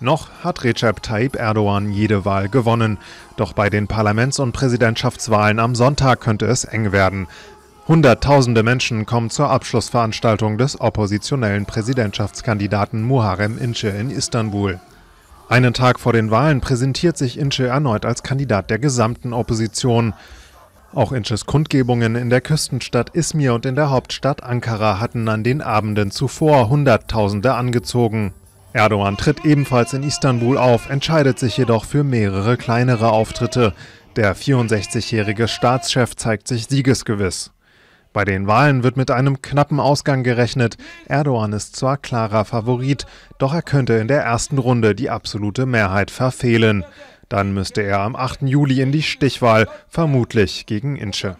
Noch hat Recep Tayyip Erdogan jede Wahl gewonnen. Doch bei den Parlaments- und Präsidentschaftswahlen am Sonntag könnte es eng werden. Hunderttausende Menschen kommen zur Abschlussveranstaltung des oppositionellen Präsidentschaftskandidaten Muharrem Ince in Istanbul. Einen Tag vor den Wahlen präsentiert sich Ince erneut als Kandidat der gesamten Opposition. Auch Inches Kundgebungen in der Küstenstadt Izmir und in der Hauptstadt Ankara hatten an den Abenden zuvor Hunderttausende angezogen. Erdogan tritt ebenfalls in Istanbul auf, entscheidet sich jedoch für mehrere kleinere Auftritte. Der 64-jährige Staatschef zeigt sich siegesgewiss. Bei den Wahlen wird mit einem knappen Ausgang gerechnet. Erdogan ist zwar klarer Favorit, doch er könnte in der ersten Runde die absolute Mehrheit verfehlen. Dann müsste er am 8. Juli in die Stichwahl, vermutlich gegen Ince.